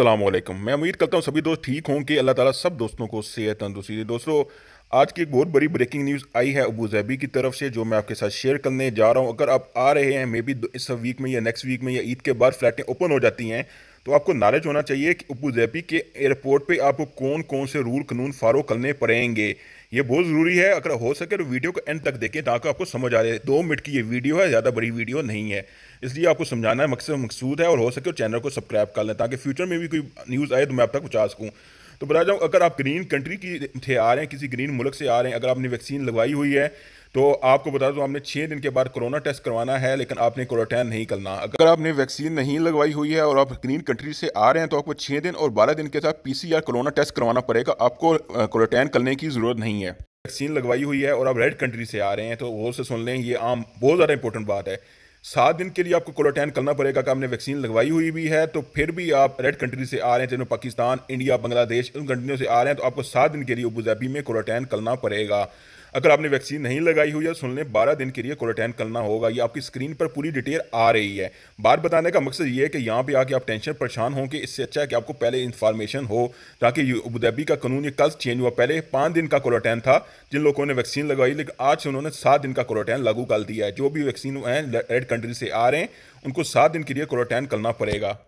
अल्लाम मैं उम्मीद करता हूँ सभी दोस्त ठीक हों कि अल्लाह ताला सब दोस्तों को सेहत तंदुरुस्ती दे दोस्तों आज की एक बहुत बड़ी ब्रेकिंग न्यूज़ आई है अबू ज़ैबी की तरफ से जो मैं आपके साथ शेयर करने जा रहा हूँ अगर आप आ रहे हैं मे बी इस वीक में या नेक्स्ट वीक में या ईद के बाद फ्लाइटें ओपन हो जाती हैं तो आपको नॉलेज होना चाहिए कि अबू ज़ैबी के एयरपोर्ट पर आपको कौन कौन से रूल कानून फॉलो करने पड़ेंगे ये बहुत ज़रूरी है अगर हो सके तो वीडियो को एंड तक देखें ताकि आपको समझ आ जाए दो मिनट की ये वीडियो है ज़्यादा बड़ी वीडियो नहीं है इसलिए आपको समझाना है मकसद मकसूद है और हो सके और तो चैनल को सब्सक्राइब कर लें ताकि फ्यूचर में भी कोई न्यूज़ आए तो मैं आप तक पहुँचा सकूँ तो बता जाऊँ अगर आप ग्रीन कंट्री की थे आ रहे हैं किसी ग्रीन मुल्क से आ रहे हैं अगर आपने वैक्सीन लगवाई हुई है तो आपको बता दूँ आपने छः दिन के बाद कोरोना टेस्ट करवाना है लेकिन आपने क्वारंटाइन नहीं करना अगर आपने वैक्सीन नहीं लगवाई हुई है और आप ग्रीन कंट्री से आ रहे हैं तो आपको छः दिन और बारह दिन के साथ पीसीआर कोरोना टेस्ट करवाना पड़ेगा आपको क्वारंटाइन करने की ज़रूरत नहीं है वैक्सीन लगवाई हुई है और आप रेड कंट्री से आ रहे हैं तो वो से सुन लें ये आम बहुत ज़्यादा इंपॉर्टेंट बात है सात दिन के लिए आपको क्वारंटाइन करना पड़ेगा कि आपने वैक्सीन लगवाई हुई भी है तो फिर भी आप रेड कंट्री से आ रहे हैं जिनमें पाकिस्तान इंडिया बांग्लादेश उन कंट्रियों से आ रहे हैं तो आपको सात दिन के लिए अबूजाबी में क्वारंटाइन करना पड़ेगा अगर आपने वैक्सीन नहीं लगाई हुई है सुन लें बारह दिन के लिए क्वारंटाइन करना होगा ये आपकी स्क्रीन पर पूरी डिटेल आ रही है बात बताने का मकसद ये है कि यहाँ पे आके आप टेंशन परेशान हों कि इससे अच्छा है कि आपको पहले इन्फॉर्मेशन हो ताकि अबूधाबी का कानून ये कल चेंज हुआ पहले पाँच दिन का क्वारंटाइन था जिन लोगों ने वैक्सीन लगाई लेकिन आज से उन्होंने सात दिन का क्वारंटाइन लागू कर दिया है जो भी वैक्सीन हैं रेड कंट्री से आ रहे हैं उनको सात दिन के लिए क्वारंटाइन करना पड़ेगा